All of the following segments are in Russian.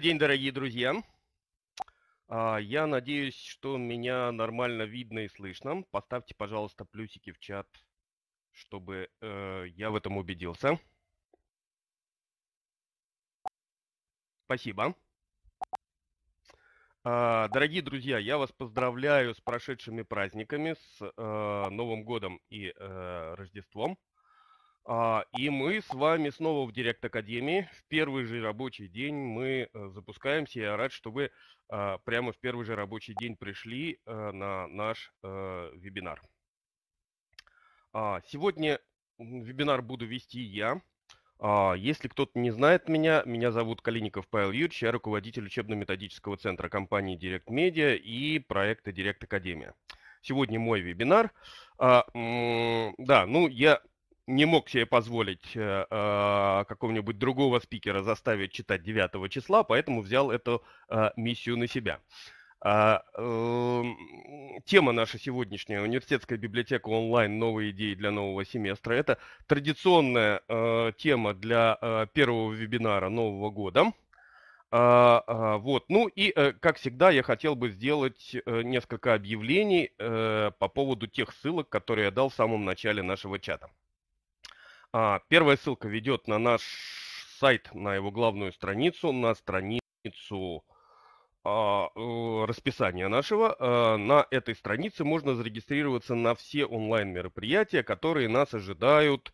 день, дорогие друзья. А, я надеюсь, что меня нормально видно и слышно. Поставьте, пожалуйста, плюсики в чат, чтобы э, я в этом убедился. Спасибо. А, дорогие друзья, я вас поздравляю с прошедшими праздниками, с э, Новым годом и э, Рождеством. А, и мы с вами снова в Директ Академии. В первый же рабочий день мы э, запускаемся. Я рад, что вы а, прямо в первый же рабочий день пришли э, на наш э, вебинар. А, сегодня вебинар буду вести я. Если кто-то не знает меня, меня зовут Калиников Павел Юрьевич, я руководитель учебно-методического центра компании Директ Медиа и проекта Директ Академия сегодня мой вебинар. А, да, ну я не мог себе позволить э, а, какого-нибудь другого спикера заставить читать 9 числа, поэтому взял эту э, миссию на себя. А, э, тема наша сегодняшняя университетская библиотека онлайн новые идеи для нового семестра это традиционная э, тема для э, первого вебинара нового года а, а, вот ну и э, как всегда я хотел бы сделать э, несколько объявлений э, по поводу тех ссылок которые я дал в самом начале нашего чата а, первая ссылка ведет на наш сайт, на его главную страницу, на страницу а, э, расписания нашего. А, на этой странице можно зарегистрироваться на все онлайн-мероприятия, которые нас ожидают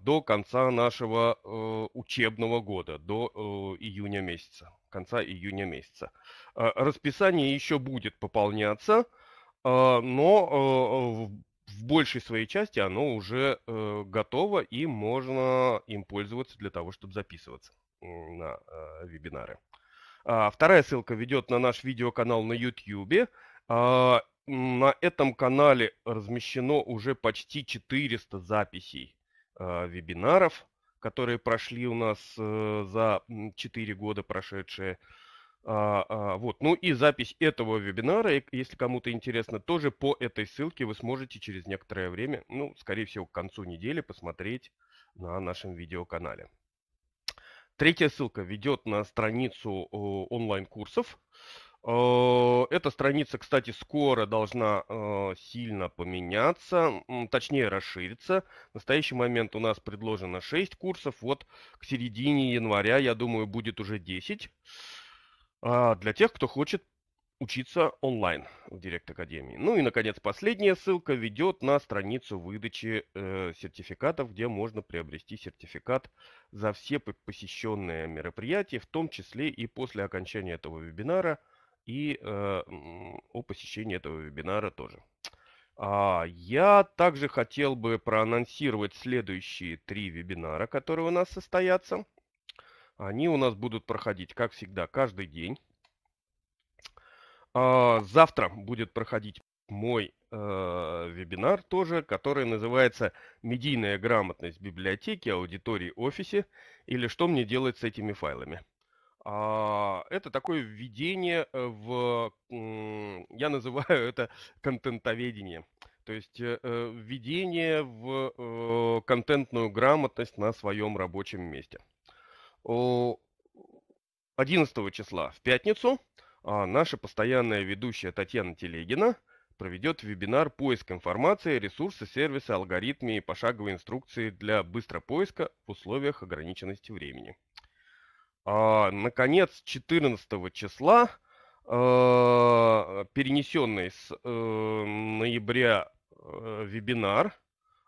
до конца нашего э, учебного года, до э, июня месяца, конца июня месяца. Расписание еще будет пополняться, но в большей своей части оно уже э, готово и можно им пользоваться для того, чтобы записываться на э, вебинары. А, вторая ссылка ведет на наш видеоканал на YouTube. А, на этом канале размещено уже почти 400 записей а, вебинаров, которые прошли у нас э, за 4 года прошедшие. А, а, вот. Ну и запись этого вебинара, если кому-то интересно, тоже по этой ссылке вы сможете через некоторое время, ну, скорее всего, к концу недели посмотреть на нашем видеоканале. Третья ссылка ведет на страницу онлайн-курсов. Э, эта страница, кстати, скоро должна э, сильно поменяться, точнее расшириться. В настоящий момент у нас предложено 6 курсов. Вот к середине января, я думаю, будет уже 10. А, для тех, кто хочет учиться онлайн в Директ Академии. Ну и, наконец, последняя ссылка ведет на страницу выдачи э, сертификатов, где можно приобрести сертификат за все посещенные мероприятия, в том числе и после окончания этого вебинара, и э, о посещении этого вебинара тоже. А, я также хотел бы проанонсировать следующие три вебинара, которые у нас состоятся – они у нас будут проходить, как всегда, каждый день. А, завтра будет проходить мой э, вебинар тоже, который называется «Медийная грамотность библиотеки, аудитории, офисе» или «Что мне делать с этими файлами». А, это такое введение в, я называю это контентоведение, то есть э, э, введение в контентную грамотность на своем рабочем месте. 11 числа в пятницу а, наша постоянная ведущая Татьяна Телегина проведет вебинар «Поиск информации, ресурсы, сервисы, алгоритмы и пошаговые инструкции для быстрого поиска в условиях ограниченности времени». А, наконец, 14 числа, э, перенесенный с э, ноября э, вебинар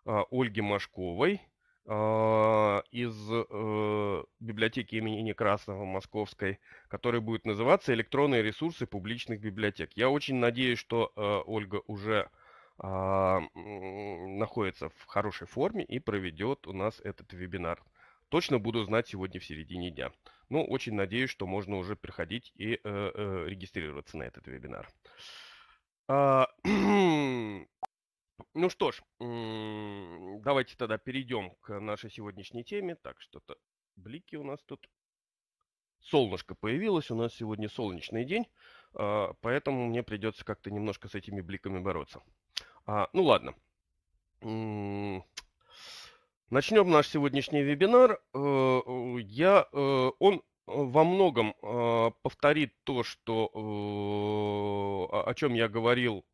э, Ольги Машковой – а, из э, библиотеки имени Некрасного Московской, который будет называться «Электронные ресурсы публичных библиотек». Я очень надеюсь, что э, Ольга уже а, находится в хорошей форме и проведет у нас этот вебинар. Точно буду знать сегодня в середине дня. Но ну, очень надеюсь, что можно уже приходить и э, регистрироваться на этот вебинар. А, Ну что ж, давайте тогда перейдем к нашей сегодняшней теме. Так, что-то блики у нас тут. Солнышко появилось, у нас сегодня солнечный день, а, поэтому мне придется как-то немножко с этими бликами бороться. А, ну ладно. Начнем наш сегодняшний вебинар. Э, я, э, он э, во многом а, повторит то, что, о чем я говорил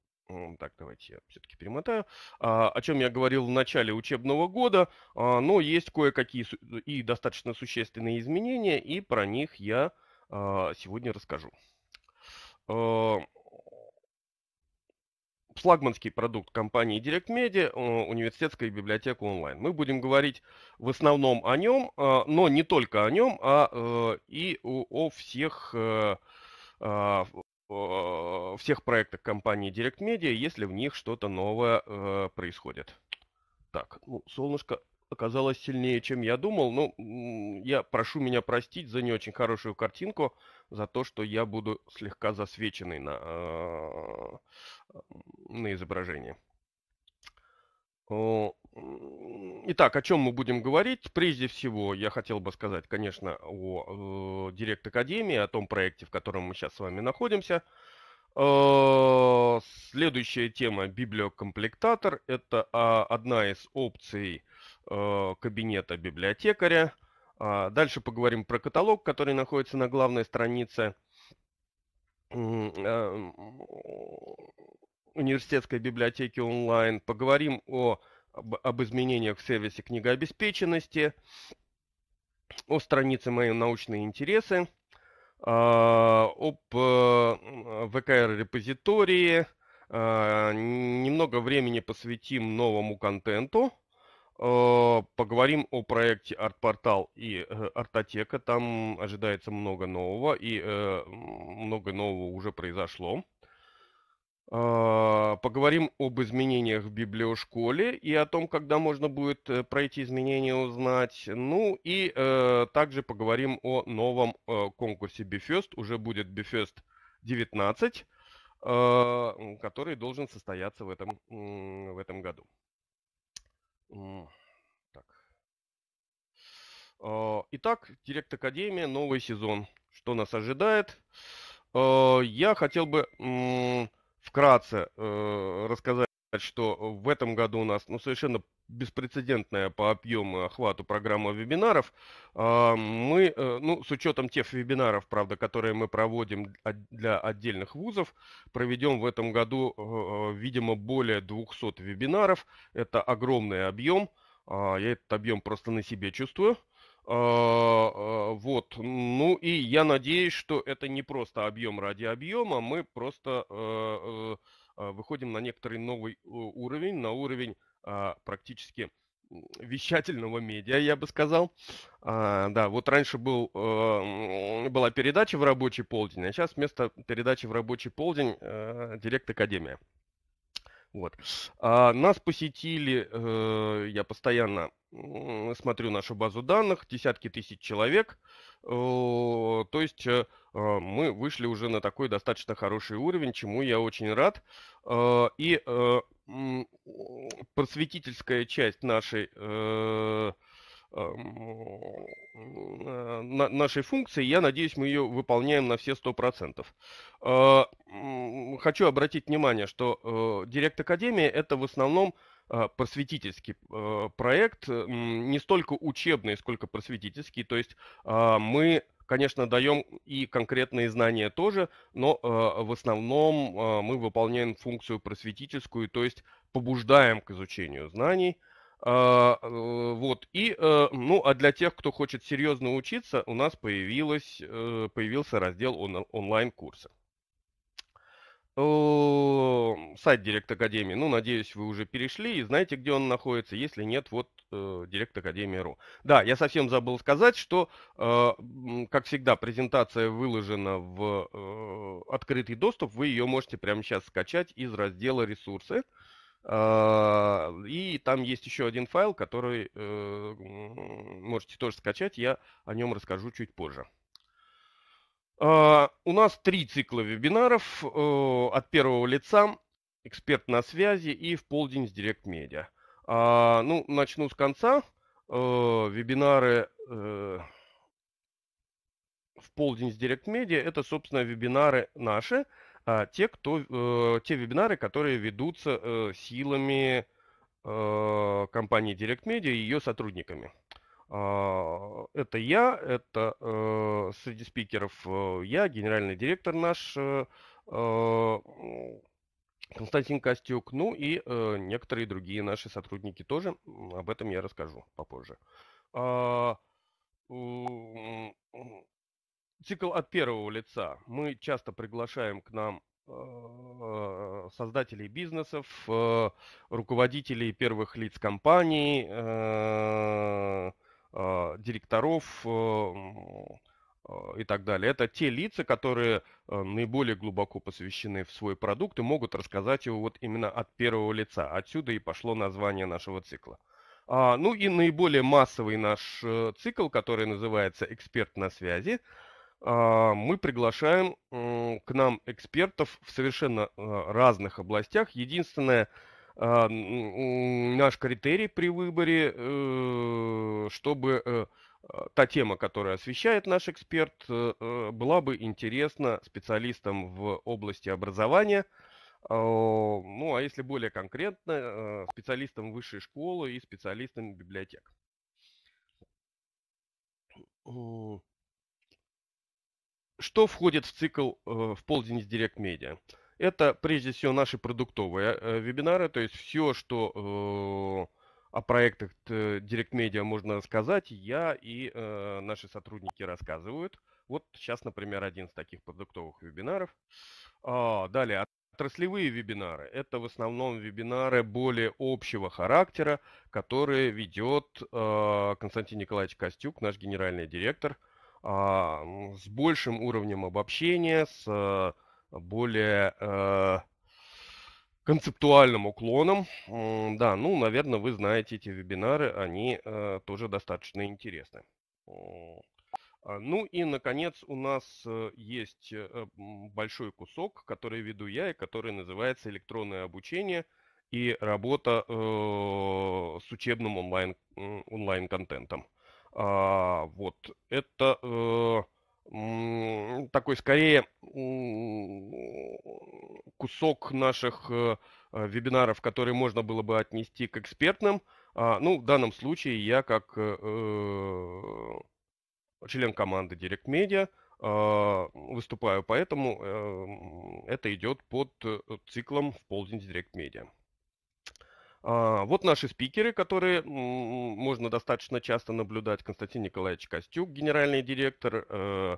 так, давайте я все-таки перемотаю. А, о чем я говорил в начале учебного года, а, но ну, есть кое-какие и достаточно существенные изменения, и про них я а, сегодня расскажу. А, флагманский продукт компании Direct Media, а, университетская библиотека онлайн. Мы будем говорить в основном о нем, а, но не только о нем, а э, и о всех э, а, в всех проектах компании Direct Media, если в них что-то новое э, происходит. Так, ну, солнышко оказалось сильнее, чем я думал. Ну, я прошу меня простить за не очень хорошую картинку, за то, что я буду слегка засвеченный на, э, на изображении. Итак, о чем мы будем говорить? Прежде всего, я хотел бы сказать, конечно, о э, Академии, о том проекте, в котором мы сейчас с вами находимся. Э, следующая тема – библиокомплектатор. Это а, одна из опций э, кабинета библиотекаря. А, дальше поговорим про каталог, который находится на главной странице э, университетской библиотеки онлайн. Поговорим о об, об изменениях в сервисе книгообеспеченности, о странице «Мои научные интересы», а, об э, ВКР-репозитории, а, немного времени посвятим новому контенту, а, поговорим о проекте «Артпортал» и э, «Артотека», там ожидается много нового, и э, много нового уже произошло. А, поговорим об изменениях в библиошколе и о том, когда можно будет э, пройти изменения, узнать. Ну и э, также поговорим о новом э, конкурсе Бифест, Уже будет Бифест 19, э, который должен состояться в этом, в этом году. Так. А, итак, Директ Академия, новый сезон. Что нас ожидает? А, я хотел бы вкратце э, рассказать, что в этом году у нас ну, совершенно беспрецедентная по объему и охвату программа вебинаров. А, мы, э, ну, с учетом тех вебинаров, правда, которые мы проводим для отдельных вузов, проведем в этом году, э, видимо, более 200 вебинаров. Это огромный объем. А, я этот объем просто на себе чувствую. А, а, вот. Ну и я надеюсь, что это не просто объем ради объема, мы просто а, выходим на некоторый новый уровень, на уровень практически вещательного медиа, я бы сказал. А, да, вот раньше был, э, была передача в рабочий полдень, а сейчас вместо передачи в рабочий полдень э, Директ Академия. Вот. А нас посетили, э, я постоянно смотрю нашу базу данных, десятки тысяч человек. Э, то есть э, а, мы вышли уже на такой достаточно хороший уровень, чему я очень рад. Э, и э, просветительская часть нашей э, Эм, нашей функции. Я надеюсь, мы ее выполняем на все 100%. Э, хочу обратить внимание, что э, Директ Академия это в основном э, просветительский проект, не столько учебный, сколько просветительский. То есть мы, конечно, даем и конкретные знания тоже, но в основном мы выполняем функцию просветительскую, то есть побуждаем к изучению знаний – а, э, вот, и, э, ну, а для тех, кто хочет серьезно учиться, у нас появилась э, появился раздел он, онлайн-курсы. Сайт Директ Академии, ну, надеюсь, вы уже перешли и знаете, где он находится. Если нет, вот Директ Академия.ру. Да, я совсем забыл сказать, что, как всегда, презентация выложена в открытый доступ. Вы ее можете прямо сейчас скачать из раздела «Ресурсы». А, и там есть еще один файл, который э, можете тоже скачать, я о нем расскажу чуть позже. А, у нас три цикла вебинаров э, от первого лица, эксперт на связи и в полдень с Директ Медиа. Ну, начну с конца. Э, вебинары в полдень с Директ Медиа – это, собственно, вебинары наши – а, те, кто, э, те вебинары, которые ведутся э, силами э, компании Direct Media и ее сотрудниками. А, это я, это среди спикеров я, генеральный директор наш Константин Костюк, ну и некоторые другие наши сотрудники тоже. Об этом я расскажу попозже. А, цикл от первого лица. Мы часто приглашаем к нам э, э, создателей бизнесов, э, руководителей первых лиц компаний, директоров и так далее. Это те лица, которые наиболее глубоко посвящены в свой продукт и могут рассказать его вот именно от первого лица. Отсюда и пошло название нашего цикла. А, ну и наиболее массовый наш цикл, который называется «Эксперт на связи», а, мы приглашаем к нам экспертов в совершенно а, разных областях. Единственное, а, наш критерий при выборе, э, чтобы э, та тема, которую освещает наш эксперт, э, была бы интересна специалистам в области образования, ну а если более конкретно, специалистам высшей школы и специалистам библиотек. Что входит в цикл э, в полдень с Директ Медиа? Это прежде всего наши продуктовые э, вебинары, то есть все, что э, о проектах Директ Медиа можно сказать, я и наши сотрудники рассказывают. Вот сейчас, например, один из таких продуктовых вебинаров. А, далее, отраслевые вебинары. Это в основном вебинары более общего характера, которые ведет Константин Николаевич Костюк, наш генеральный директор – а, с большим уровнем обобщения, с э, более э, концептуальным уклоном. Да, ну, наверное, вы знаете эти вебинары, они э, тоже достаточно интересны. А, ну и, наконец, у нас есть большой кусок, который веду я и который называется «Электронное обучение и работа с учебным онлайн-контентом». Онлайн а, вот. Это э, такой скорее кусок наших э, вебинаров, которые можно было бы отнести к экспертным. А, ну, в данном случае я как э, э член команды Direct Media а, выступаю, поэтому э, это идет под э, циклом в полдень Direct Media. А, вот наши спикеры, которые можно достаточно часто наблюдать. Константин Николаевич Костюк, генеральный директор, э,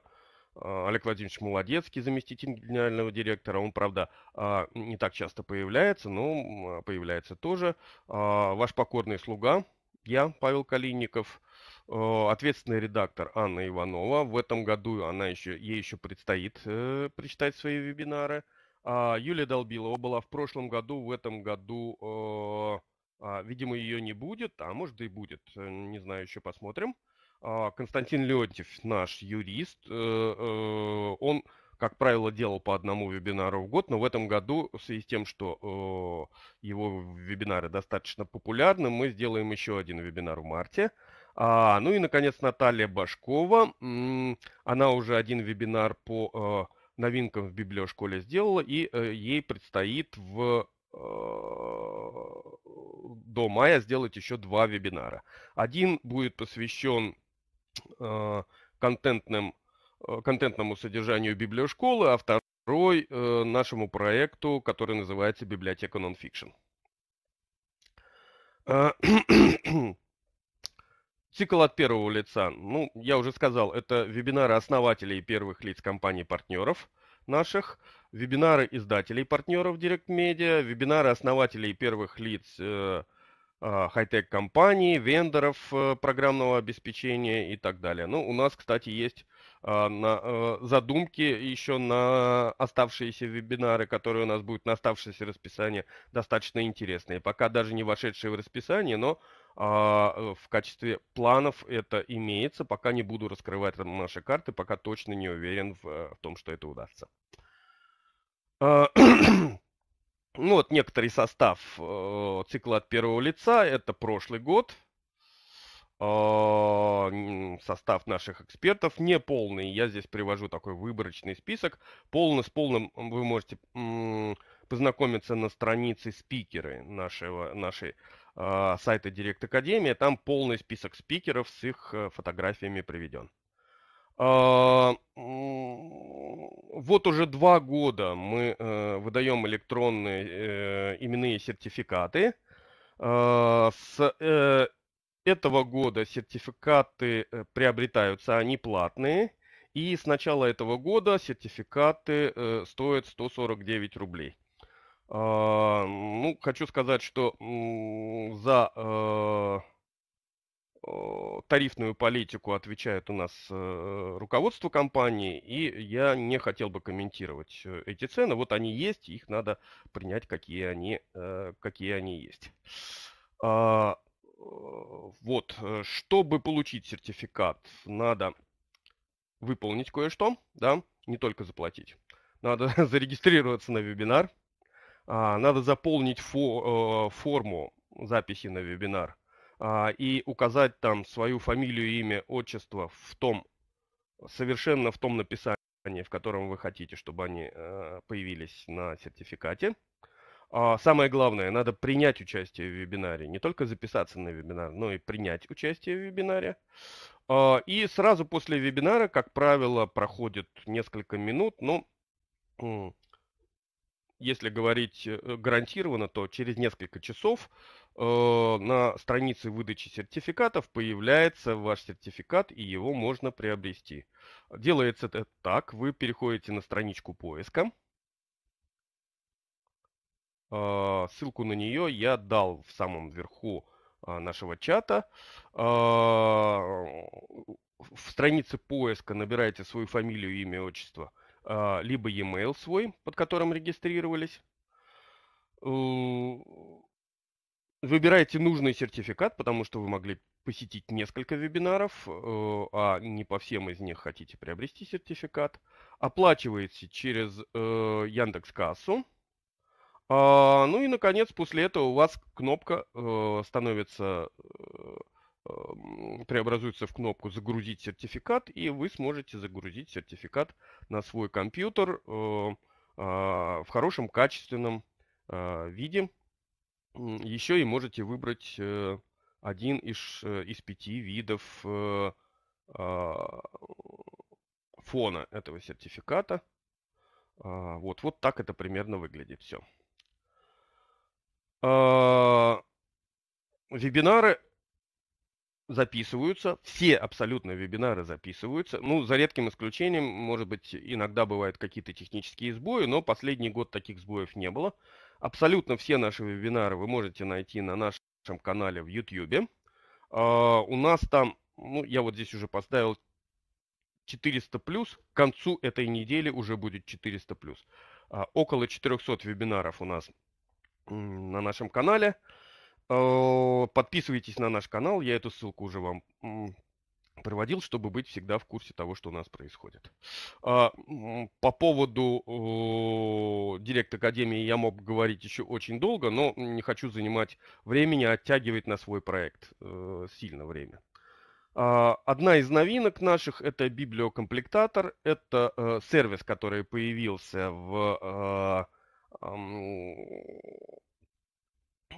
а, Олег Владимирович Молодецкий, заместитель генерального директора. Он, правда, а, не так часто появляется, но появляется тоже. Ваш покорный слуга, я, Павел Калинников, э, ответственный редактор Анна Иванова. В этом году она еще, ей еще предстоит э, прочитать свои вебинары – а, Юлия Долбилова была в прошлом году, в этом году, э, а, видимо, ее не будет, а может и будет, э, не знаю, еще посмотрим. А, Константин Леонтьев, наш юрист, э, он, как правило, делал по одному вебинару в год, но в этом году, в связи с тем, что его вебинары достаточно популярны, мы сделаем еще один вебинар в марте. Ну и, наконец, Наталья Башкова. Она уже один вебинар по новинкам в библиошколе сделала, и э, ей предстоит в э, до мая сделать еще два вебинара. Один будет посвящен э, контентным, э, контентному содержанию библиошколы, а второй нашему проекту, который называется «Библиотека нонфикшн». Цикл от первого лица. Ну, я уже сказал, это вебинары основателей первых лиц компаний-партнеров наших, вебинары издателей партнеров Direct Media, вебинары основателей первых лиц э, э, хай-тек компаний, вендоров э, программного обеспечения и так далее. Ну, у нас, кстати, есть а, на, э, задумки еще на оставшиеся вебинары, которые у нас будут на оставшееся расписание, достаточно интересные. Пока даже не вошедшие в расписание, но а, э, в качестве планов это имеется. Пока не буду раскрывать наши карты, пока точно не уверен в, э, в том, что это удастся. А, ну вот некоторый состав э, цикла от первого лица. Это прошлый год. А, состав наших экспертов не полный. Я здесь привожу такой выборочный список. Полно, с полным вы можете познакомиться на странице спикеры нашего, нашей а, сайта Direct Академия. Там полный список спикеров с их э, фотографиями приведен. А, вот уже два года мы э, выдаем электронные э, именные сертификаты. А, с этого года сертификаты приобретаются, они платные. И с начала этого года сертификаты стоят 149 рублей. А, ну, хочу сказать, что за э, тарифную политику отвечает у нас э, руководство компании, и я не хотел бы комментировать э, эти цены. Вот они есть, их надо принять, какие они, какие они есть. А, вот, чтобы получить сертификат, надо выполнить кое-что, да, не только заплатить. Надо зарегистрироваться на вебинар, а, надо заполнить фо, э, форму записи на вебинар а, и указать там свою фамилию, имя, отчество в том, совершенно в том написании, в котором вы хотите, чтобы они э, появились на сертификате. А, самое главное, надо принять участие в вебинаре. Не только записаться на вебинар, но и принять участие в вебинаре. И сразу после вебинара, как правило, проходит несколько минут, ну, если говорить э, гарантированно, то через несколько часов э, на странице выдачи сертификатов появляется ваш сертификат и его можно приобрести. Делается это так, вы переходите на страничку поиска. А, ссылку на нее я дал в самом верху а, нашего чата. А, в странице поиска набираете свою фамилию, имя, отчество – а, либо e-mail свой, под которым регистрировались. Э, выбираете нужный сертификат, потому что вы могли посетить несколько вебинаров, э, а не по всем из них хотите приобрести сертификат. Оплачиваете через э, Яндекс Кассу. А, ну и, наконец, после этого у вас кнопка становится Эм, преобразуется в кнопку «Загрузить сертификат», и вы сможете загрузить сертификат на свой компьютер э, а, в хорошем, качественном а, виде. Еще и можете выбрать э, один из, э, из пяти видов а, фона этого сертификата. Вот, вот так это примерно выглядит все. Вебинары записываются, все абсолютно вебинары записываются. Ну, за редким исключением, может быть, иногда бывают какие-то технические сбои, но последний год таких сбоев не было. Абсолютно все наши вебинары вы можете найти на нашем канале в YouTube. А, у нас там, ну, я вот здесь уже поставил 400 плюс, к концу этой недели уже будет 400 плюс. А, около 400 вебинаров у нас на нашем канале. Э, подписывайтесь на наш канал, я эту ссылку уже вам проводил, чтобы быть всегда в курсе того, что у нас происходит. А, по поводу Директ Академии я мог говорить еще очень долго, но не хочу занимать времени, а оттягивать на свой проект э, сильно время. А, одна из новинок наших – это библиокомплектатор. Это э, сервис, который появился в а,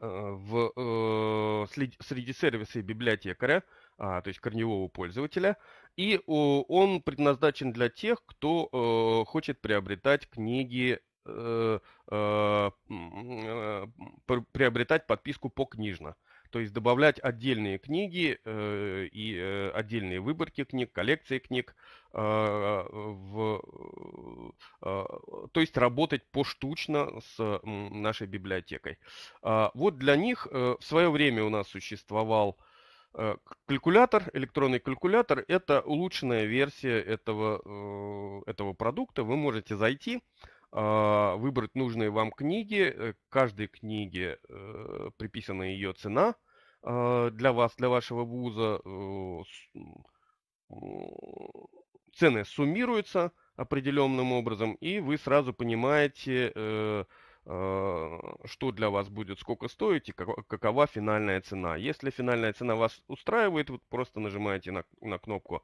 а, в, э, среди сервиса библиотекаря, а, то есть корневого пользователя, и он предназначен для тех, кто э, хочет приобретать книги, э, приобретать подписку по книжно. То есть добавлять отдельные книги э, и э, отдельные выборки книг, коллекции книг. Э, в, э, то есть работать поштучно с э, нашей библиотекой. Э, вот для них э, в свое время у нас существовал э, калькулятор, электронный калькулятор. Это улучшенная версия этого, э, этого продукта. Вы можете зайти а, выбрать нужные вам книги. Э, каждой книге э, приписана ее цена. Э, для вас, для вашего вуза, э, цены суммируются определенным образом, и вы сразу понимаете, э, что для вас будет, сколько стоит и какова финальная цена. Если финальная цена вас устраивает, вы просто нажимаете на, на кнопку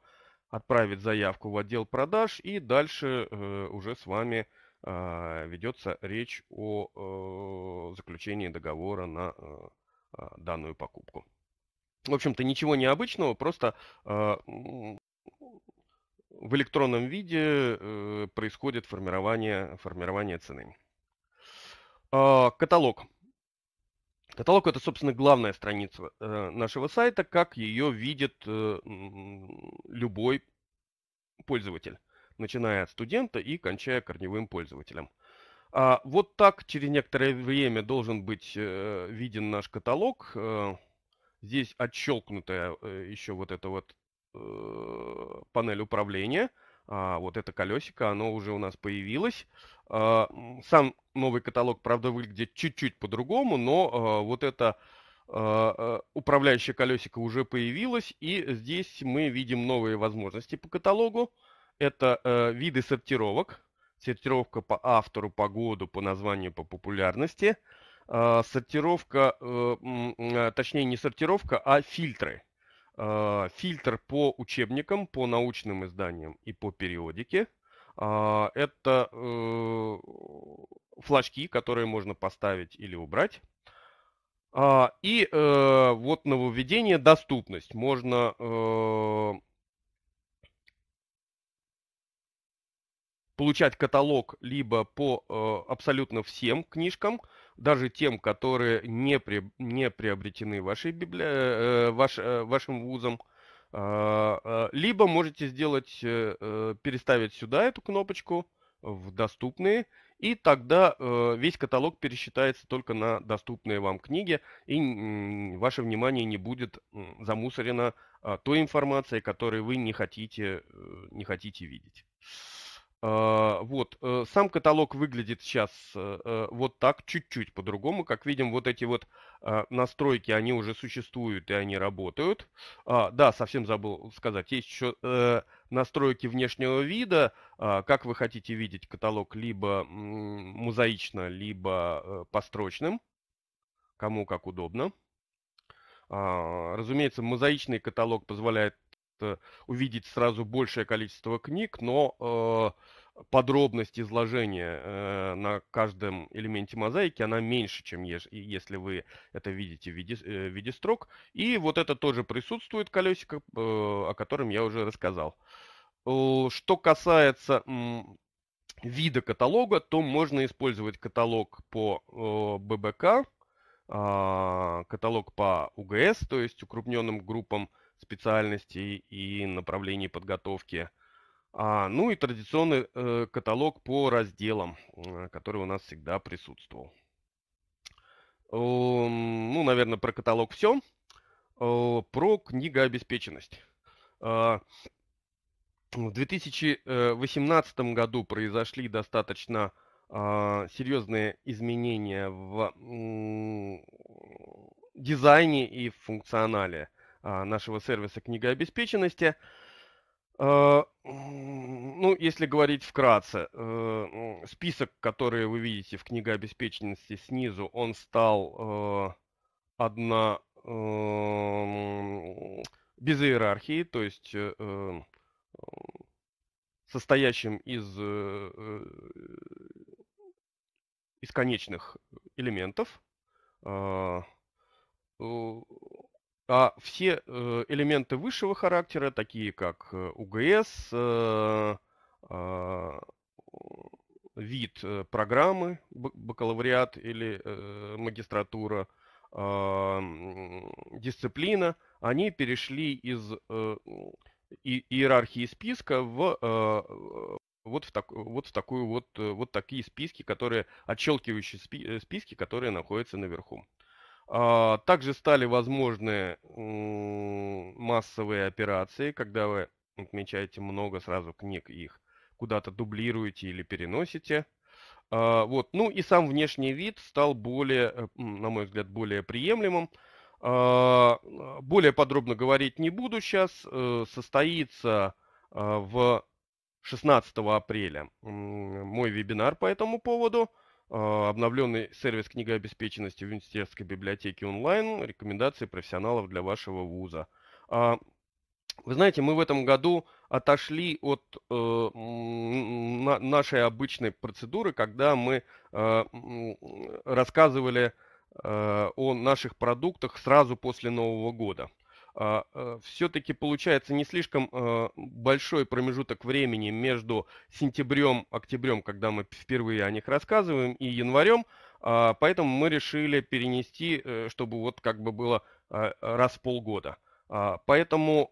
«Отправить заявку в отдел продаж» и дальше уже с вами ведется речь о заключении договора на а, данную покупку. В общем-то, ничего необычного, просто а, в электронном виде э, происходит формирование, формирование цены. А, каталог. Каталог это, собственно, главная страница э, нашего сайта, как ее видит э, любой пользователь, начиная от студента и кончая корневым пользователем. А, вот так через некоторое время должен быть э, виден наш каталог. Э, здесь отщелкнутая э, еще вот эта вот э, панель управления. А, вот это колесико, оно уже у нас появилось. А, сам новый каталог, правда, выглядит чуть-чуть по-другому, но а, вот это а, э, управляющее колесико уже появилось, и здесь мы видим новые возможности по каталогу. Это э, виды сортировок, сортировка по автору, по году, по названию, по популярности, а, сортировка, э, а, точнее не сортировка, а фильтры. А, фильтр по учебникам, по научным изданиям и по периодике. Это э, флажки, которые можно поставить или убрать. И э, вот нововведение доступность. Можно получать каталог либо по э, абсолютно всем книжкам, даже тем, которые не, при, не приобретены вашей библи... э, э ваш, э, вашим вузом, э, либо можете сделать, э, э, переставить сюда эту кнопочку в доступные, и тогда э, весь каталог пересчитается только на доступные вам книги, и э, ваше внимание не будет э, замусорено э, той информацией, которую вы не хотите, э, не хотите видеть. А, вот, э, сам каталог выглядит сейчас э, э, вот так, чуть-чуть по-другому. Как видим, вот эти вот а, настройки, они уже существуют и они работают. А, да, совсем забыл сказать, есть еще настройки внешнего вида, как вы хотите видеть каталог, либо мозаично, либо построчным, кому как удобно. Разумеется, мозаичный каталог позволяет увидеть сразу большее количество книг, но э, подробность изложения э, на каждом элементе мозаики, она меньше, чем если вы это видите в виде, э, в виде строк. И вот это тоже присутствует колесико, о котором я уже рассказал. Что касается вида каталога, то можно использовать каталог по ББК, а, каталог по УГС, то есть укрупненным группам специальностей и направлений подготовки. А, ну и традиционный э, каталог по разделам, э, который у нас всегда присутствовал. Э, ну, наверное, про каталог все. Э, про книгообеспеченность. Э, в 2018 году произошли достаточно э, серьезные изменения в э, дизайне и в функционале. Э, а, нашего сервиса книгообеспеченности. А, ну, если говорить вкратце, э, список, который вы видите в книгообеспеченности снизу, он стал э, одна э, без иерархии, то есть состоящим из из конечных элементов. А, а все э, элементы высшего характера, такие как э, УГС, э, а, вид программы, бакалавриат или магистратура, а, дисциплина, они перешли из иерархии списка а, в вот в, так, вот в такую вот, вот такие списки, которые, отщелкивающие списки, которые находятся наверху. А, также стали возможны массовые операции, когда вы отмечаете много сразу книг их, куда-то дублируете или переносите. А, вот. Ну и сам внешний вид стал более, э, на мой взгляд, более приемлемым. А, более подробно говорить не буду сейчас. Э, состоится в 16 апреля мой вебинар по этому поводу – а, обновленный сервис книга обеспеченности в университетской библиотеке онлайн, рекомендации профессионалов для вашего вуза. А, вы знаете, мы в этом году отошли от э, нашей обычной процедуры, когда мы а, рассказывали о наших продуктах сразу после Нового года. А, э, все-таки получается не слишком э, большой промежуток времени между сентябрем, октябрем, когда мы впервые о них рассказываем, и январем, а, поэтому мы решили перенести, э, чтобы вот как бы было раз в полгода. А, поэтому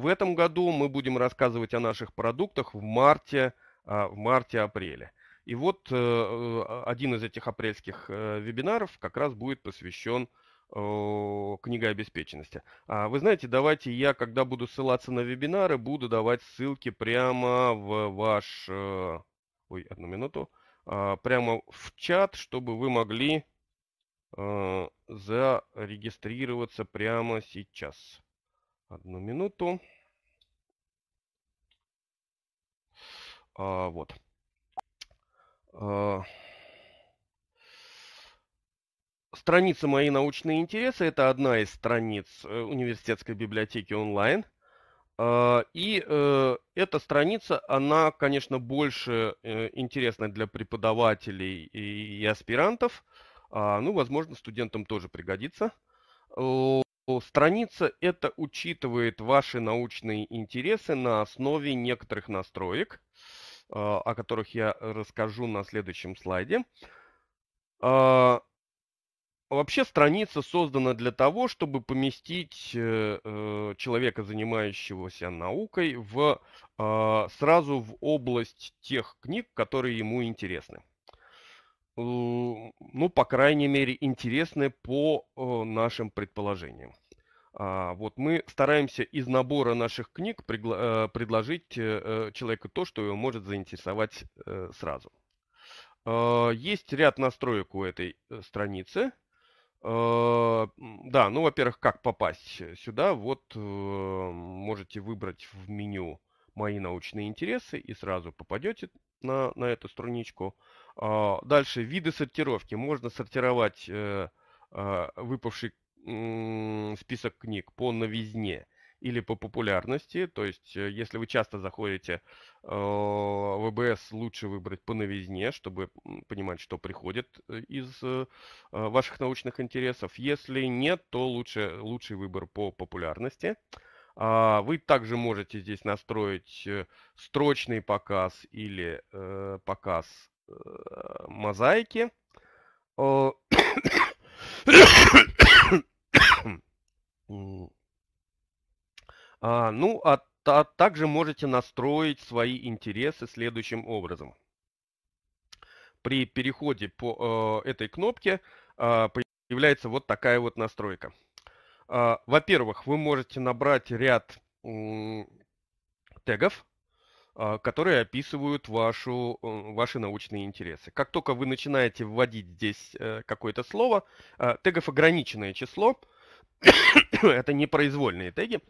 в этом году мы будем рассказывать о наших продуктах в марте, в марте-апреле. И вот один из этих апрельских вебинаров как раз будет посвящен книга обеспеченности. А вы знаете, давайте я, когда буду ссылаться на вебинары, буду давать ссылки прямо в ваш... Э, ой, одну минуту. А, прямо в чат, чтобы вы могли э, зарегистрироваться прямо сейчас. Одну минуту. А, вот. А, страница «Мои научные интересы» — это одна из страниц э, университетской библиотеки онлайн. А, и э, эта страница, она, конечно, больше э, интересна для преподавателей и аспирантов. А, ну, возможно, студентам тоже пригодится. Страница это учитывает ваши научные интересы на основе некоторых настроек, а, о которых я расскажу на следующем слайде. Вообще страница создана для того, чтобы поместить э, э человека, занимающегося наукой, в, э, сразу в область тех книг, которые ему интересны. Ну, по крайней мере, интересны по э, нашим предположениям. А, вот мы стараемся из набора наших книг пригла- э, предложить э, человеку то, что его может заинтересовать э, сразу. Э, есть ряд настроек у этой э, страницы – Э, да, ну, во-первых, как попасть э, сюда? Вот э, можете выбрать в меню «Мои научные интересы» и сразу попадете на, на эту страничку. А, дальше виды сортировки. Можно сортировать а, выпавший список книг по новизне – или по популярности. То есть, э, если вы часто заходите а, в ВБС, лучше выбрать по новизне, чтобы понимать, что приходит э, из э, а, ваших научных интересов. Если нет, то лучше, лучший выбор по популярности. А, вы также можете здесь настроить строчный показ или показ мозаики. Mm. А, ну, а, а также можете настроить свои интересы следующим образом. При переходе по э, этой кнопке э, появляется вот такая вот настройка. Э, Во-первых, вы можете набрать ряд э, тегов, э, которые описывают вашу, э, ваши научные интересы. Как только вы начинаете вводить здесь э, какое-то слово, э, тегов ограниченное число, это непроизвольные теги,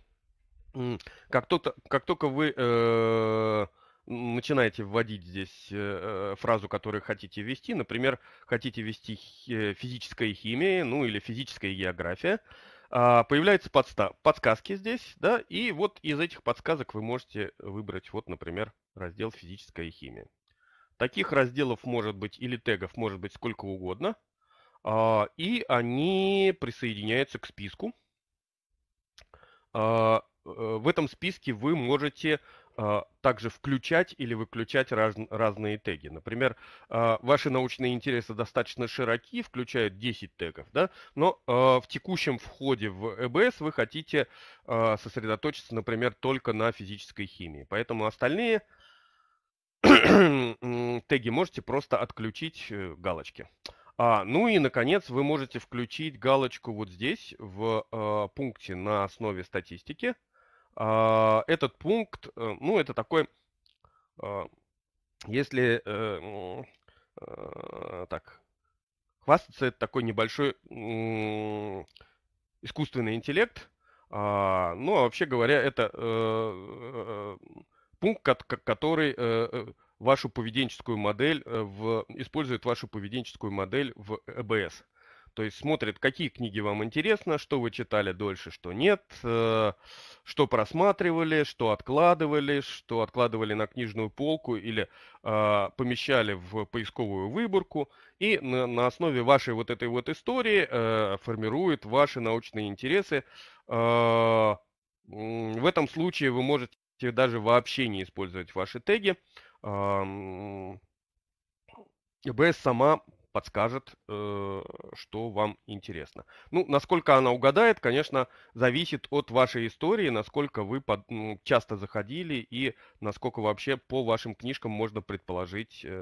как, только, как только вы э, начинаете вводить здесь э, э, фразу, которую хотите ввести, например, хотите ввести физическая химия, ну или физическая география, э, появляются подста- подсказки здесь, да, и вот из этих подсказок вы можете выбрать, вот, например, раздел физическая химия. Таких разделов может быть или тегов может быть сколько угодно, э, и они присоединяются к списку. А, Э, в этом списке вы можете э, также включать или выключать раз, разные теги. Например, э, ваши научные интересы достаточно широки, включают 10 тегов, да? но в текущем входе в ЭБС вы хотите сосредоточиться, например, только на физической химии. Поэтому остальные теги можете просто отключить галочки. А, ну и, наконец, вы можете включить галочку вот здесь, в э, пункте на основе статистики. А, этот пункт, э, ну, это такой, э, если э, так, хвастаться, это такой небольшой искусственный интеллект, а, но ну, а вообще говоря, это пункт, который вашу поведенческую модель в, использует вашу поведенческую модель в ЭБС. То есть смотрит, какие книги вам интересно, что вы читали дольше, что нет, э, что просматривали, что откладывали, что откладывали на книжную полку или а, помещали в поисковую выборку. И на основе вашей вот этой вот истории э, формирует ваши научные интересы. А, в этом случае вы можете даже вообще не использовать ваши теги. ЭБС сама подскажет, э, что вам интересно. Ну, насколько она угадает, конечно, зависит от вашей истории, насколько вы под, часто заходили и насколько вообще по вашим книжкам можно предположить э,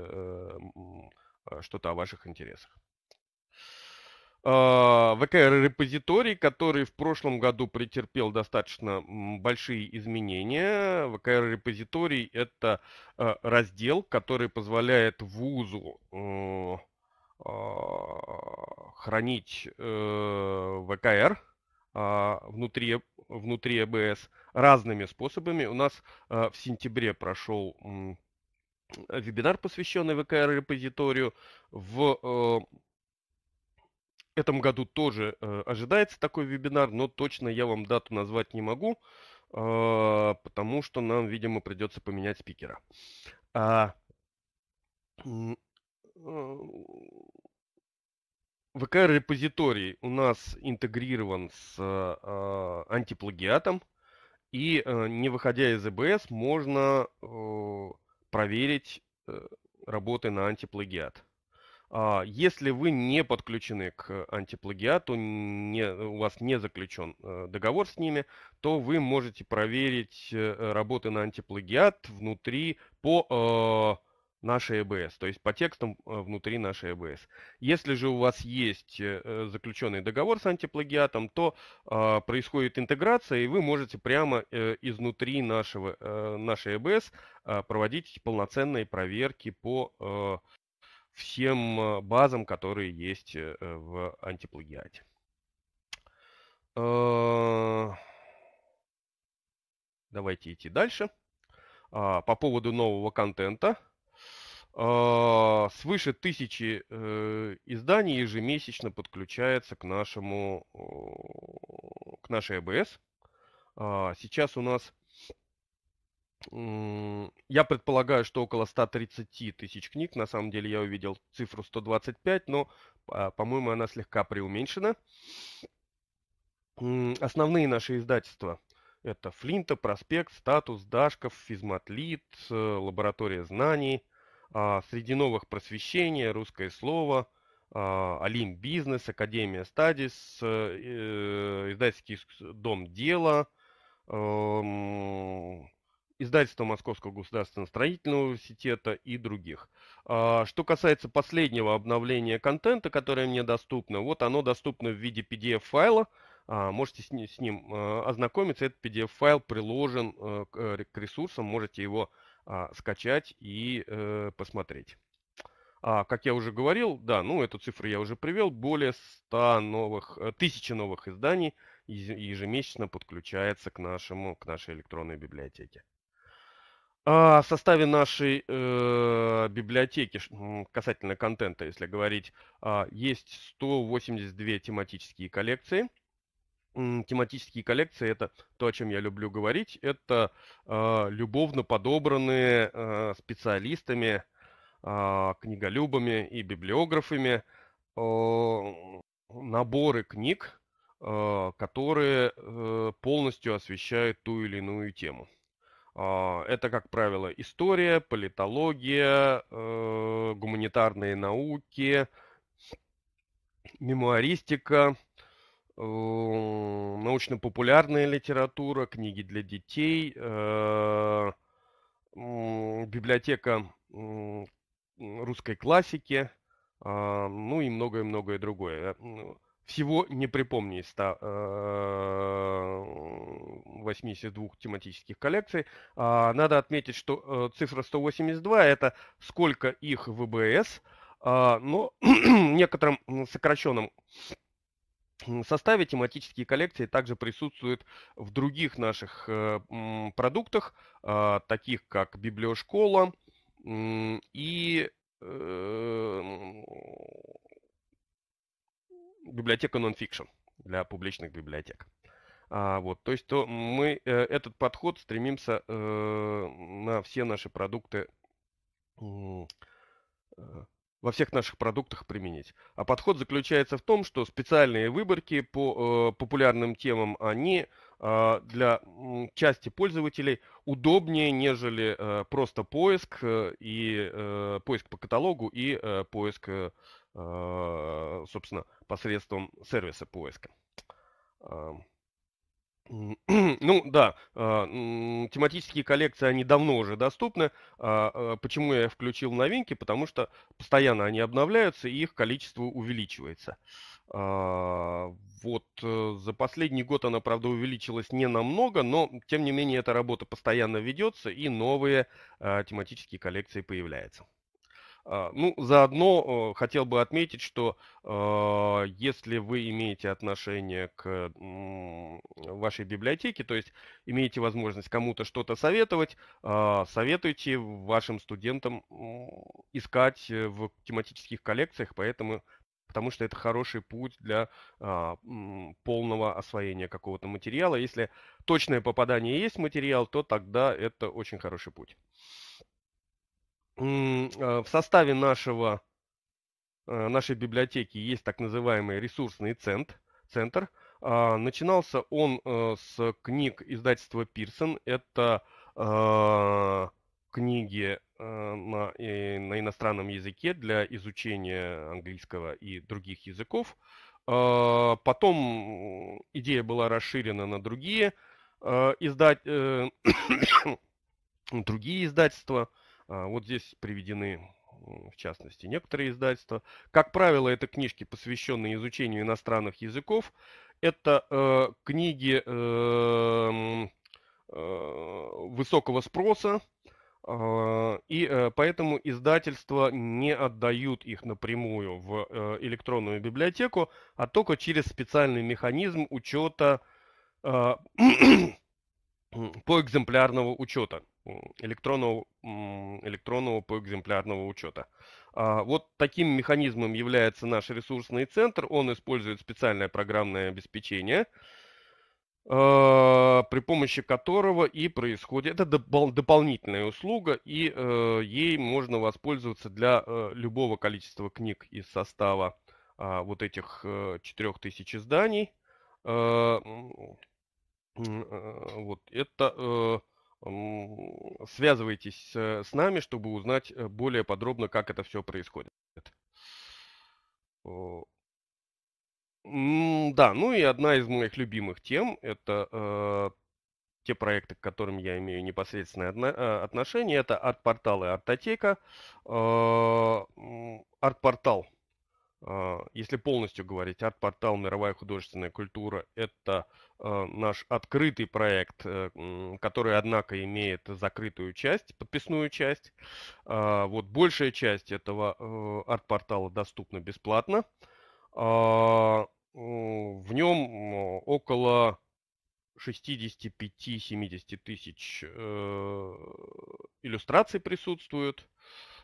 э, что-то о ваших интересах. А, ВКР-репозиторий, который в прошлом году претерпел достаточно большие изменения. ВКР-репозиторий – это раздел, который позволяет вузу а, хранить э, ВКР а, внутри, внутри ЭБС разными способами. У нас а, в сентябре прошел вебинар, посвященный ВКР-репозиторию. В э, этом году тоже э, ожидается такой вебинар, но точно я вам дату назвать не могу, потому что нам, видимо, придется поменять спикера ВК-репозиторий у нас интегрирован с э, антиплагиатом, и э, не выходя из EBS можно э, проверить э, работы на антиплагиат. А, если вы не подключены к антиплагиату, не, у вас не заключен э, договор с ними, то вы можете проверить э, работы на антиплагиат внутри по... Э, нашей ЭБС, то есть по текстам э, внутри нашей ЭБС. Если же у вас есть э, э, заключенный договор с антиплагиатом, то а, происходит интеграция, и вы можете прямо изнутри нашего, нашей ЭБС а, проводить полноценные проверки по всем базам, которые есть в антиплагиате. Давайте идти дальше. А, по поводу нового контента – а, свыше тысячи э, изданий ежемесячно подключается к нашему, к нашей АБС. А, сейчас у нас, я предполагаю, что около 130 тысяч книг. На самом деле я увидел цифру 125, но, а, по-моему, она слегка преуменьшена. Основные наши издательства это Флинта, Проспект, Статус, Дашков, Физматлит, э, Лаборатория знаний – а, среди новых просвещения русское слово, Алим Бизнес, Академия Стадис, э, э, издательский дом дела, эм, издательство Московского государственного строительного университета и других. А, что касается последнего обновления контента, которое мне доступно, вот оно доступно в виде PDF-файла. А, можете с ним э, ознакомиться. Этот PDF-файл приложен к ресурсам, можете его а, скачать и э, посмотреть. А, как я уже говорил, да, ну эту цифру я уже привел, более 100 новых, э, тысячи новых изданий ежемесячно подключается к, нашему, к нашей электронной библиотеке. А, в составе нашей э, библиотеки касательно контента, если говорить, э, есть 182 тематические коллекции – тематические коллекции это то, о чем я люблю говорить, это э, любовно подобранные э, специалистами, э, книголюбами и библиографами э, наборы книг, э, которые э, полностью освещают ту или иную тему. Э, это, как правило, история, политология, э, гуманитарные науки, мемуаристика, научно-популярная литература, книги для детей, э, библиотека русской классики, а, ну и многое-многое другое. Э, ну, всего не припомню из 182 э, тематических коллекций. А, надо отметить, что цифра 182 – это сколько их в ВБС, а, но некоторым сокращенным в составе тематические коллекции также присутствуют в других наших э, продуктах, а, таких как библиошкола и э, библиотека нонфикшн для публичных библиотек. А, вот, то есть то мы э, этот подход стремимся на все наши продукты во всех наших продуктах применить. А подход заключается в том, что специальные выборки по э, популярным темам, они э, для части пользователей удобнее, нежели э, просто поиск э, и э, поиск по каталогу и э, поиск, э, э собственно, посредством сервиса поиска. Ну да, а, тематические коллекции, они давно уже доступны. А, а, почему я включил новинки? Потому что постоянно они обновляются и их количество увеличивается. Вот э, за последний год она, правда, увеличилась не намного, но тем не менее эта работа постоянно ведется и новые тематические коллекции появляются. А, ну, заодно э, хотел бы отметить, что а, если вы имеете отношение к вашей библиотеке, то есть имеете возможность кому-то что-то советовать, а, советуйте вашим студентам искать э, в тематических коллекциях, поэтому потому что это хороший путь для а, полного освоения какого-то материала. Если точное попадание есть в материал, то тогда это очень хороший путь. А, в составе нашего, а, нашей библиотеки есть так называемый ресурсный центр. центр. А, начинался он э, с книг издательства Пирсон. Это книги э, на, на иностранном языке для изучения английского и других языков. Потом идея была расширена на другие, э, издать, другие издательства – а, вот здесь приведены, в частности, некоторые издательства. Как правило, это книжки, посвященные изучению иностранных языков. Это э, книги э, э, высокого спроса, а, и э, поэтому издательства не отдают их напрямую в э, электронную библиотеку, а только через специальный механизм учета а, по экземплярного учета, электронного, электронного по экземплярного учета. А, вот таким механизмом является наш ресурсный центр. Он использует специальное программное обеспечение, а, при помощи которого и происходит... Это дополнительная услуга, и э, ей можно воспользоваться для э, любого количества книг из состава а, вот этих 4000 э, изданий Э, вот, это э, связывайтесь э, с нами, чтобы узнать более подробно, как это все происходит. Да, ну и одна из моих любимых тем – это э, те проекты, к которым я имею непосредственное одно, отношение. Это арт-портал и артотека. Э, арт-портал а, если полностью говорить, арт-портал «Мировая художественная культура» — это э, наш открытый проект, э, который, однако, имеет закрытую часть, подписную часть. А, вот большая часть этого э, арт-портала доступна бесплатно. А, в нем около 65-70 тысяч иллюстраций присутствуют.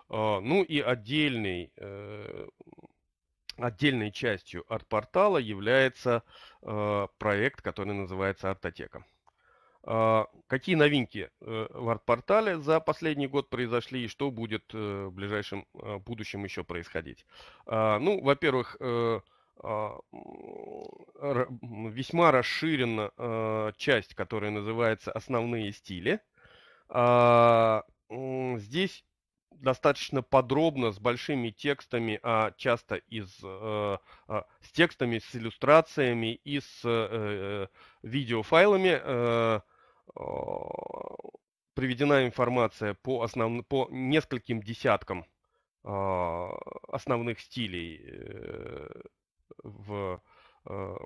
Ну и отдельный Отдельной частью арт портала является э, проект, который называется «Артотека». Э, а, какие новинки э, в арт-портале за последний год произошли и что будет э, в ближайшем э, будущем еще происходить? Э, ну, во-первых, э, а, весьма расширена э, часть, которая называется «Основные стили». Здесь достаточно подробно, с большими текстами, а часто из, э, а, с текстами, с иллюстрациями и с э, э, видеофайлами приведена информация по, основ... по нескольким десяткам а, основных стилей в, в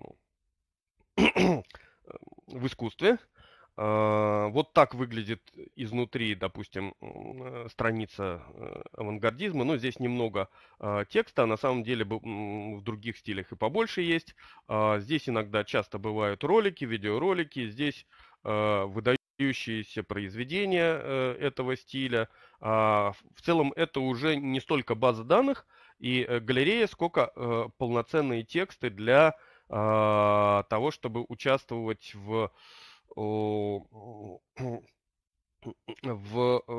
искусстве. А, вот так выглядит изнутри, допустим, э, страница э, авангардизма. Но ну, здесь немного а, текста, а на самом деле в других стилях и побольше есть. Здесь иногда часто бывают ролики, видеоролики. Здесь выдающиеся произведения э, этого стиля. В целом это уже не столько база данных и галерея, сколько полноценные тексты для того, чтобы участвовать в в э,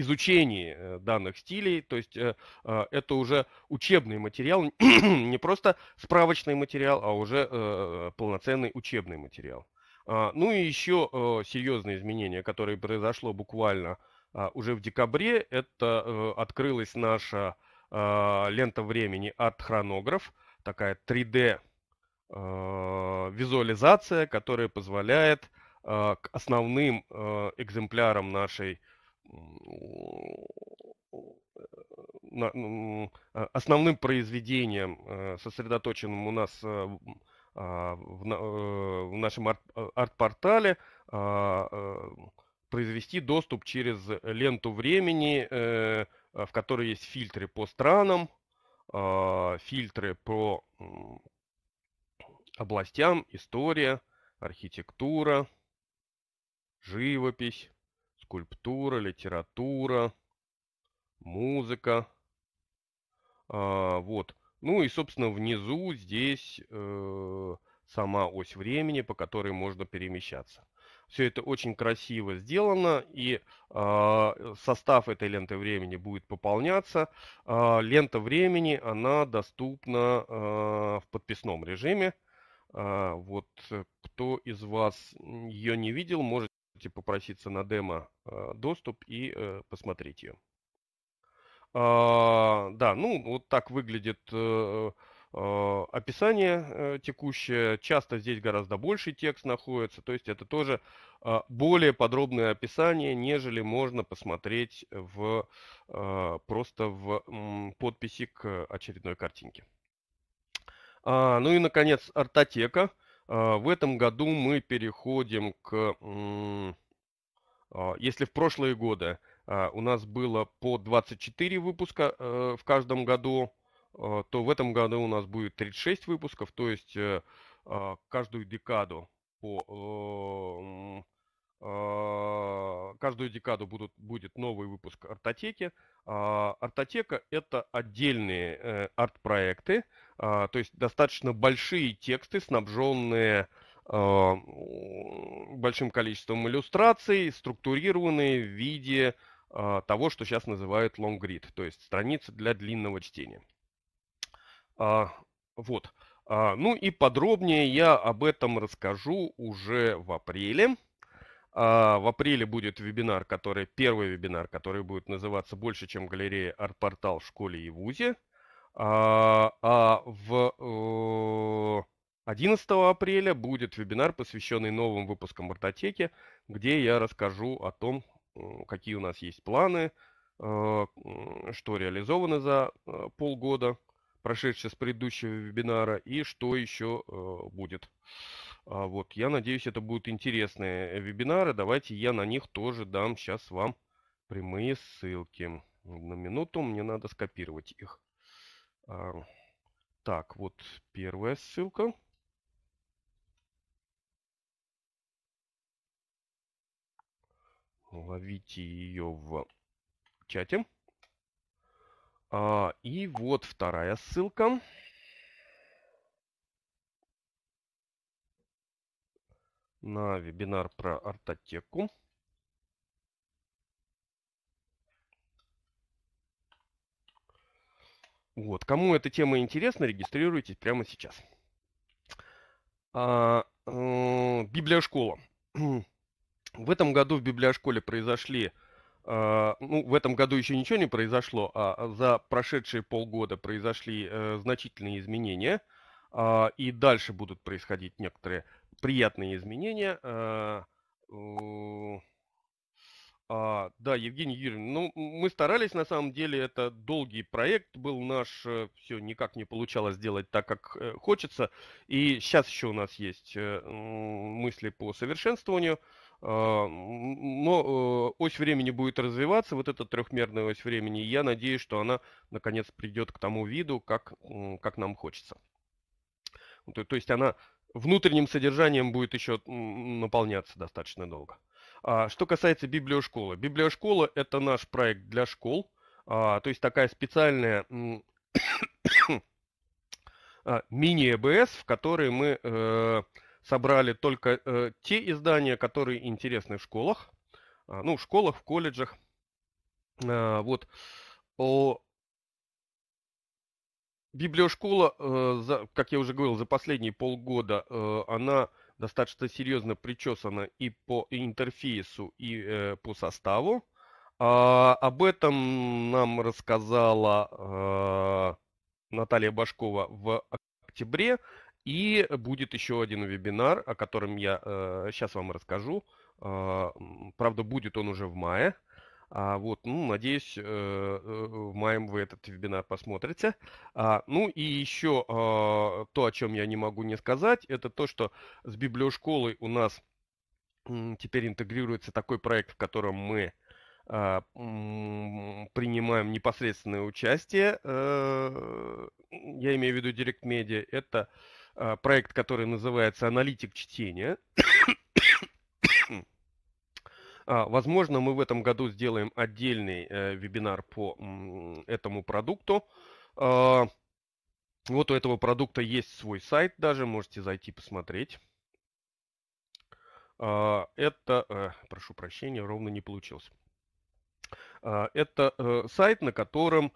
изучении э, данных стилей, то есть э, а, это уже учебный материал, не просто справочный материал, а уже полноценный учебный материал. А, ну и еще серьезное изменение, которое произошло буквально а, уже в декабре, это открылась наша лента времени от хронограф, такая 3D Э, визуализация, которая позволяет э, к основным э, экземплярам нашей основным произведением, сосредоточенным у нас а, в нашем арт-портале, а, произвести доступ через ленту времени, в которой есть фильтры по странам, а, фильтры по областям история, архитектура, живопись, скульптура, литература, музыка. А, вот. Ну и, собственно, внизу здесь э, сама ось времени, по которой можно перемещаться. Все это очень красиво сделано, и э, состав этой ленты времени будет пополняться. Э, лента времени, она доступна э, в подписном режиме. А, вот э, кто из вас ее не видел, можете попроситься на демо а, доступ и э, посмотреть ее. А, да, ну вот так выглядит э, описание текущее. Часто здесь гораздо больше текст находится, то есть это тоже более подробное описание, нежели можно посмотреть в, просто в подписи к очередной картинке. А, ну и, наконец, артотека. А, в этом году мы переходим к... А, если в прошлые годы а, у нас было по 24 выпуска а, в каждом году, а, то в этом году у нас будет 36 выпусков, то есть э, а, каждую декаду по э, а, каждую декаду будут, будет новый выпуск артотеки. А, Артотека – это отдельные э, арт-проекты, а, то есть достаточно большие тексты, снабженные большим количеством иллюстраций, структурированные в виде того, что сейчас называют long read, то есть страницы для длинного чтения. Вот. Ну и подробнее я об этом расскажу уже в апреле. А, в апреле будет вебинар, который, первый вебинар, который будет называться «Больше, чем галерея, арт-портал в школе и вузе». А, а в 11 э, апреля будет вебинар, посвященный новым выпускам «Артотеки», где я расскажу о том, какие у нас есть планы, а, что реализовано за э, полгода, прошедшее с предыдущего вебинара, и что еще э, будет. А, вот, я надеюсь, это будут интересные вебинары. Давайте я на них тоже дам сейчас вам прямые ссылки. На минуту, мне надо скопировать их. А, так, вот первая ссылка. Ловите ее в чате. А, и вот вторая ссылка. Ссылка. на вебинар про ортотеку. Вот. Кому эта тема интересна, регистрируйтесь прямо сейчас. А, э, библиошкола. В этом году в библиошколе произошли, э, ну, в этом году еще ничего не произошло, а за прошедшие полгода произошли э, значительные изменения, э, и дальше будут происходить некоторые приятные изменения. Э, а, да, Евгений Юрьевич, ну, мы старались, на самом деле, это долгий проект был наш, э, все никак не получалось сделать так, как э, хочется, и сейчас еще у нас есть мысли по совершенствованию, а, но ось времени будет развиваться, вот эта трехмерная ось времени, и я надеюсь, что она, наконец, придет к тому виду, как, как нам хочется. то есть она внутренним содержанием будет еще наполняться достаточно долго. А, что касается библиошколы. Библиошкола – это наш проект для школ, а, то есть такая специальная а, мини-ЭБС, в которой мы э, собрали только э, те издания, которые интересны в школах, ну, в школах, в колледжах. Вот. Библиошкола, э, как я уже говорил, за последние полгода э, она достаточно серьезно причесана и по интерфейсу, и э, по составу. А, об этом нам рассказала Наталья Башкова в октябре. И будет еще один вебинар, о котором я сейчас вам расскажу. Правда, будет он уже в мае. А, вот, ну, надеюсь, э, э, в мае вы этот вебинар посмотрите. А, ну и еще а, то, о чем я не могу не сказать, это то, что с библиошколой у нас теперь интегрируется такой проект, в котором мы а, принимаем непосредственное участие. Э, я имею в виду Direct Media. Это а, проект, который называется «Аналитик чтения». А, возможно, мы в этом году сделаем отдельный э, вебинар по этому продукту. А, вот у этого продукта есть свой сайт даже, можете зайти посмотреть. А, это, э, прошу прощения, ровно не получилось. Это э, сайт, на котором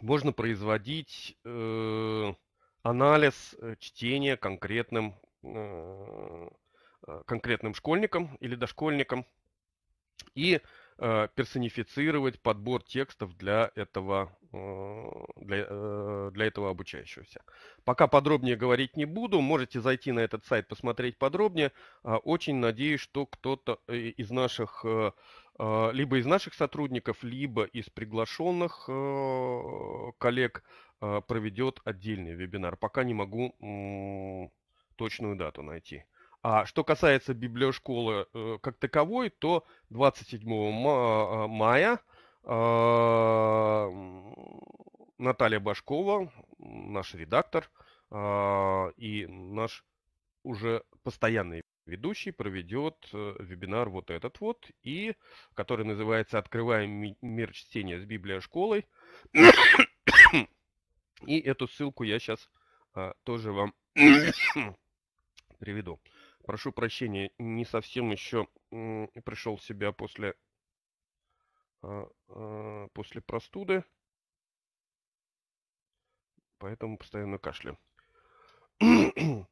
можно производить анализ чтения конкретным Э, конкретным школьникам или дошкольникам и э, персонифицировать подбор текстов для этого, э, для, для этого обучающегося. Пока подробнее говорить не буду, можете зайти на этот сайт, посмотреть подробнее. А, очень надеюсь, что кто-то из наших, либо из наших сотрудников, либо из приглашенных коллег проведет отдельный вебинар. Пока не могу точную дату найти. А что касается библиошколы э, как таковой, то 27 э, мая а, Наталья Башкова, наш редактор а, и наш уже постоянный ведущий проведет э, вебинар вот этот вот, и который называется «Открываем мир чтения с библиошколой». И эту ссылку я сейчас а, тоже вам приведу. Прошу прощения, не совсем еще пришел в себя после, а, а, после простуды. Поэтому постоянно кашлю.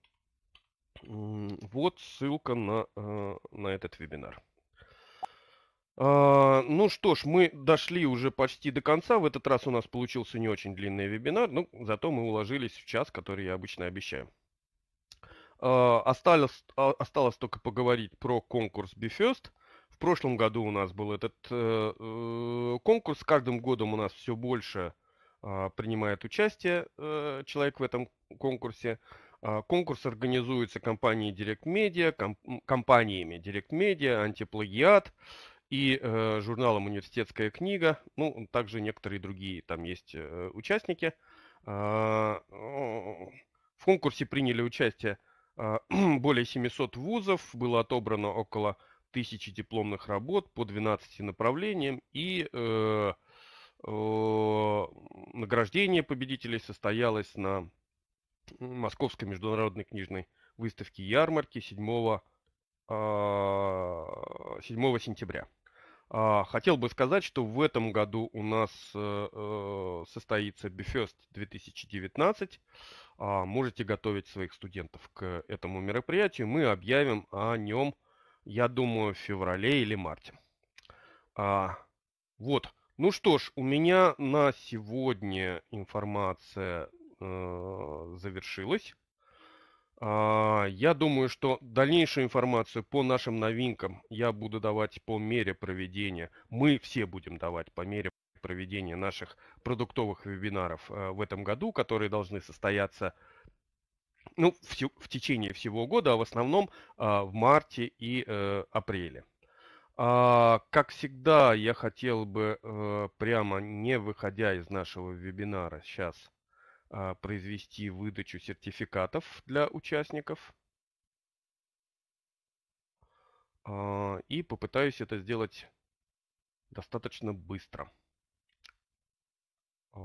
вот ссылка на, а, на этот вебинар. Ну что ж, мы дошли уже почти до конца. В этот раз у нас получился не очень длинный вебинар, но ну, зато мы уложились в час, который я обычно обещаю. А, осталось, а, осталось только поговорить про конкурс BeFirst. В прошлом году у нас был этот э, э конкурс. С каждым годом у нас все больше э, принимает участие э, человек в этом конкурсе. Э, конкурс организуется компанией Direct Media, комп, компаниями Direct Media, Антиплагиат и э, журналом «Университетская книга». Ну, также некоторые другие там есть э, участники. Э, в конкурсе приняли участие а, более 700 вузов, было отобрано около тысячи дипломных работ по 12 направлениям, и э, э, награждение победителей состоялось на Московской международной книжной выставке ярмарки 7, э, 7 сентября. А, хотел бы сказать, что в этом году у нас э, э, состоится Бифест 2019. А, можете готовить своих студентов к этому мероприятию. Мы объявим о нем, я думаю, в феврале или марте. А, вот. Ну что ж, у меня на сегодня информация э, завершилась. А, я думаю, что дальнейшую информацию по нашим новинкам я буду давать по мере проведения. Мы все будем давать по мере проведения наших продуктовых вебинаров э, в этом году, которые должны состояться ну, в, в течение всего года, а в основном а, в марте и э, апреле. А, как всегда, я хотел бы э, прямо не выходя из нашего вебинара сейчас а, произвести выдачу сертификатов для участников. И попытаюсь это сделать достаточно быстро. А,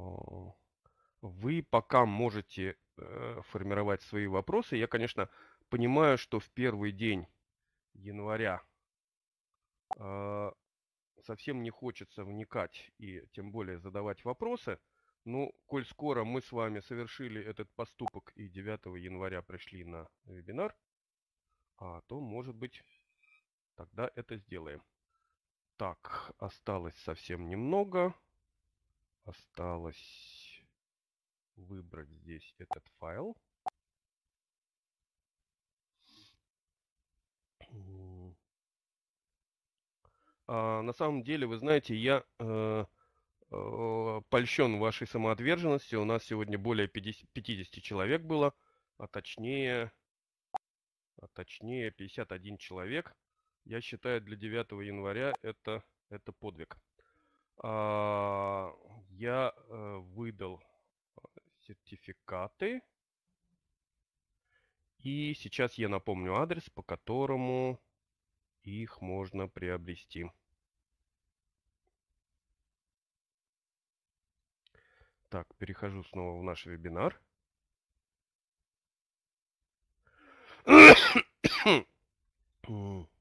вы пока можете э, формировать свои вопросы. Я, конечно, понимаю, что в первый день января а, совсем не хочется вникать и тем более задавать вопросы. Но ну, коль скоро мы с вами совершили этот поступок и 9 января пришли на вебинар, а, то, может быть, тогда это сделаем. Так, осталось совсем немного осталось выбрать здесь этот файл. А, на самом деле, вы знаете, я э, э, польщен вашей самоотверженностью. У нас сегодня более 50, человек было, а точнее, а точнее 51 человек. Я считаю, для 9 января это, это подвиг. А, я э, выдал э, сертификаты. И сейчас я напомню адрес, по которому их можно приобрести. Так, перехожу снова в наш вебинар. Mm.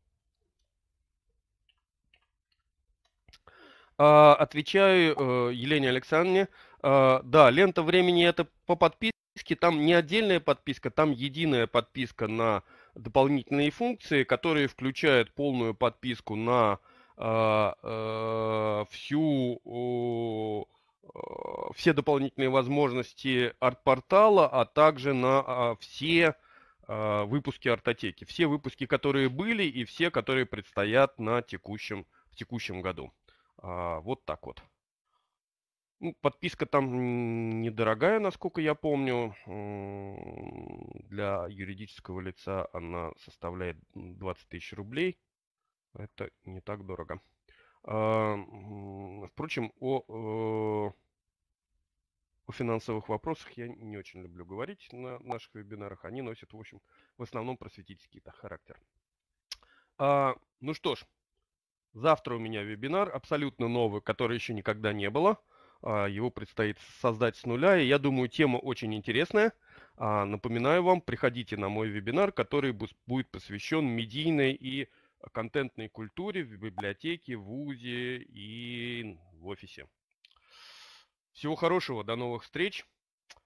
А, отвечаю э, Елене Александровне. А, да, лента времени это по подписке. Там не отдельная подписка, там единая подписка на дополнительные функции, которые включают полную подписку на а, э, всю э, все дополнительные возможности арт-портала, а также на все выпуски артотеки. Все выпуски, которые были и все, которые предстоят на текущем, в текущем году. А, вот так вот. Ну, подписка там недорогая, насколько я помню. Для юридического лица она составляет 20 тысяч рублей. Это не так дорого. А, впрочем, о, э, о финансовых вопросах я не очень люблю говорить на наших вебинарах. Они носят, в общем, в основном просветительский характер. А, ну что ж, Завтра у меня вебинар абсолютно новый, который еще никогда не было. А, его предстоит создать с нуля, и я думаю, тема очень интересная. А, напоминаю вам, приходите на мой вебинар, который будет посвящен медийной и контентной культуре в библиотеке, в ВУЗе и в офисе. Всего хорошего, до новых встреч.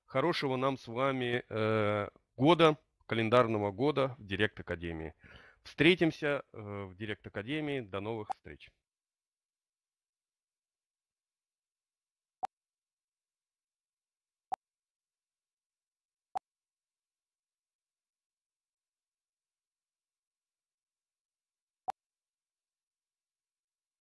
Хорошего нам с вами э, года, календарного года в Директ Академии. Встретимся э, в Директ Академии. До новых встреч.